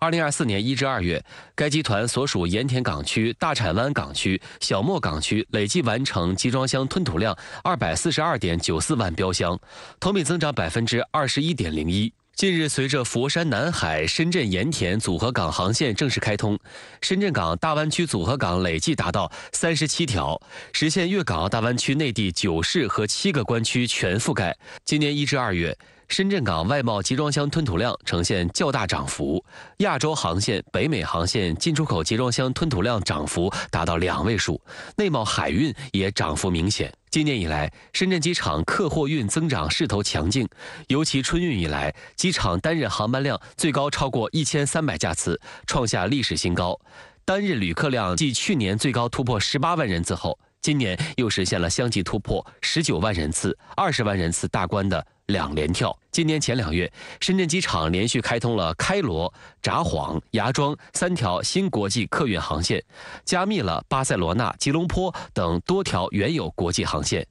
二零二四年一至二月，该集团所属盐田港区、大铲湾港区、小磨港区累计完成集装箱吞吐量二百四十二点九四万标箱，同比增长百分之二十一点零一。近日，随着佛山、南海、深圳盐田组合港航线正式开通，深圳港大湾区组合港累计达到三十七条，实现粤港澳大湾区内地九市和七个关区全覆盖。今年一至二月。深圳港外贸集装箱吞吐量呈现较大涨幅，亚洲航线、北美航线进出口集装箱吞吐量涨幅达到两位数，内贸海运也涨幅明显。今年以来，深圳机场客货运增长势头强劲，尤其春运以来，机场单日航班量最高超过一千三百架次，创下历史新高。单日旅客量继去年最高突破十八万人次后，今年又实现了相继突破十九万人次、二十万人次大关的。两连跳。今年前两月，深圳机场连续开通了开罗、札幌、芽庄三条新国际客运航线，加密了巴塞罗那、吉隆坡等多条原有国际航线。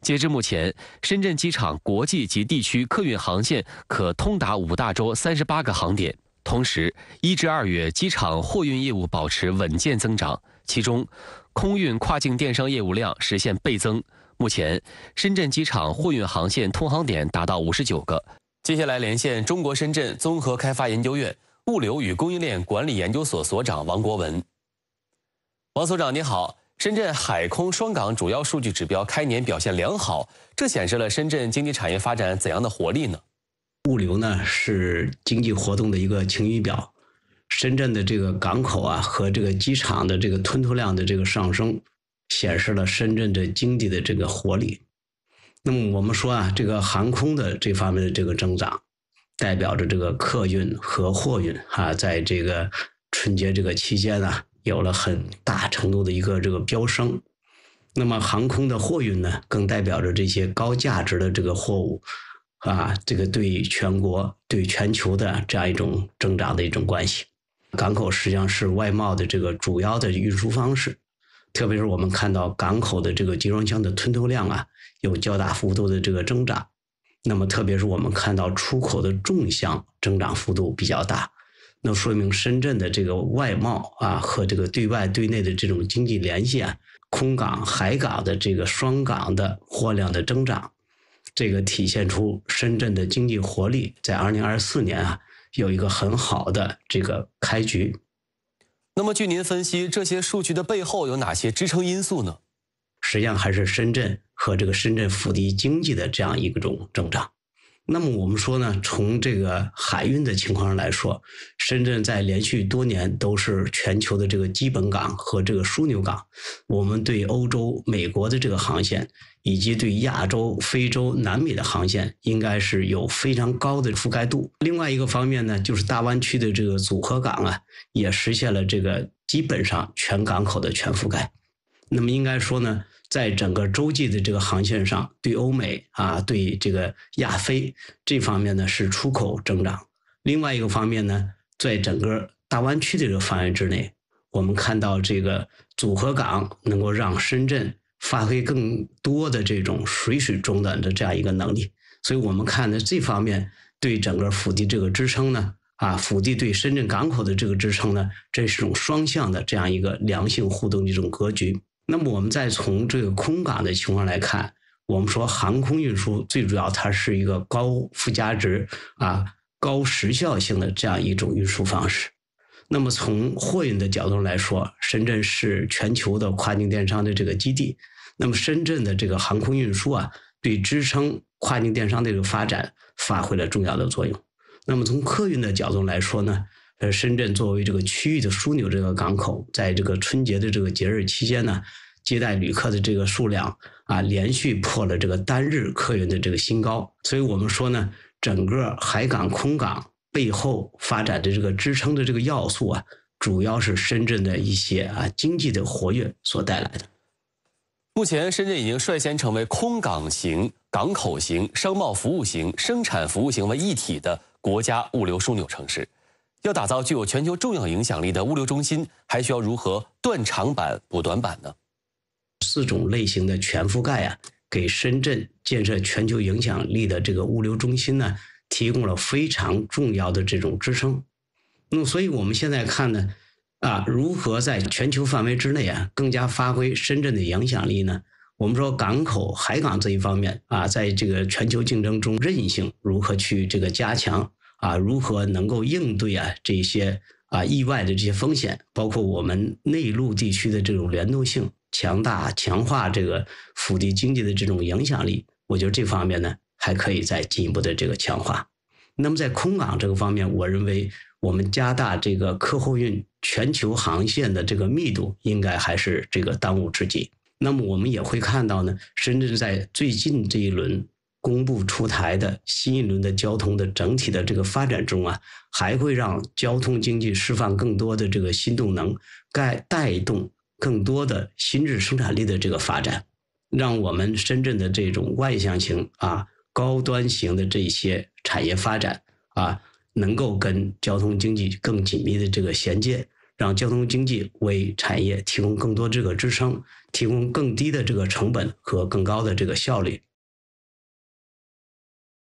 截至目前，深圳机场国际及地区客运航线可通达五大洲三十八个航点。同时，一至二月，机场货运业务保持稳健增长，其中，空运跨境电商业务量实现倍增。目前，深圳机场货运航线通航点达到五十九个。接下来连线中国深圳综合开发研究院物流与供应链管理研究所所长王国文。王所长您好，深圳海空双港主要数据指标开年表现良好，这显示了深圳经济产业发展怎样的活力呢？物流呢是经济活动的一个晴雨表，深圳的这个港口啊和这个机场的这个吞吐量的这个上升。显示了深圳的经济的这个活力。那么我们说啊，这个航空的这方面的这个增长，代表着这个客运和货运啊，在这个春节这个期间啊，有了很大程度的一个这个飙升。那么航空的货运呢，更代表着这些高价值的这个货物啊，这个对全国、对全球的这样一种增长的一种关系。港口实际上是外贸的这个主要的运输方式。特别是我们看到港口的这个集装箱的吞吐量啊，有较大幅度的这个增长，那么特别是我们看到出口的重箱增长幅度比较大，那说明深圳的这个外贸啊和这个对外对内的这种经济联系啊，空港海港的这个双港的货量的增长，这个体现出深圳的经济活力在二零二四年啊有一个很好的这个开局。那么，据您分析，这些数据的背后有哪些支撑因素呢？实际上，还是深圳和这个深圳腹地经济的这样一种增长。那么我们说呢，从这个海运的情况上来说，深圳在连续多年都是全球的这个基本港和这个枢纽港。我们对欧洲、美国的这个航线，以及对亚洲、非洲、南美的航线，应该是有非常高的覆盖度。另外一个方面呢，就是大湾区的这个组合港啊，也实现了这个基本上全港口的全覆盖。那么应该说呢。在整个洲际的这个航线上，对欧美啊，对这个亚非这方面呢是出口增长。另外一个方面呢，在整个大湾区的这个范围之内，我们看到这个组合港能够让深圳发挥更多的这种水水中的的这样一个能力。所以，我们看呢，这方面对整个腹地这个支撑呢，啊，腹地对深圳港口的这个支撑呢，这是一种双向的这样一个良性互动的一种格局。那么我们再从这个空港的情况来看，我们说航空运输最主要它是一个高附加值、啊高时效性的这样一种运输方式。那么从货运的角度来说，深圳是全球的跨境电商的这个基地，那么深圳的这个航空运输啊，对支撑跨境电商这个发展发挥了重要的作用。那么从客运的角度来说呢？而深圳作为这个区域的枢纽，这个港口在这个春节的这个节日期间呢，接待旅客的这个数量啊，连续破了这个单日客运的这个新高。所以，我们说呢，整个海港、空港背后发展的这个支撑的这个要素啊，主要是深圳的一些啊经济的活跃所带来的。目前，深圳已经率先成为空港型、港口型、商贸服务型、生产服务型为一体的国家物流枢纽城市。要打造具有全球重要影响力的物流中心，还需要如何断长板、补短板呢？四种类型的全覆盖啊，给深圳建设全球影响力的这个物流中心呢，提供了非常重要的这种支撑。那么，所以我们现在看呢，啊，如何在全球范围之内啊，更加发挥深圳的影响力呢？我们说港口、海港这一方面啊，在这个全球竞争中韧性如何去这个加强？啊，如何能够应对啊这些啊意外的这些风险，包括我们内陆地区的这种联动性强大强化这个腹地经济的这种影响力，我觉得这方面呢还可以再进一步的这个强化。那么在空港这个方面，我认为我们加大这个客货运全球航线的这个密度，应该还是这个当务之急。那么我们也会看到呢，深圳在最近这一轮。公布出台的新一轮的交通的整体的这个发展中啊，还会让交通经济释放更多的这个新动能，带带动更多的新智生产力的这个发展，让我们深圳的这种外向型啊、高端型的这些产业发展啊，能够跟交通经济更紧密的这个衔接，让交通经济为产业提供更多这个支撑，提供更低的这个成本和更高的这个效率。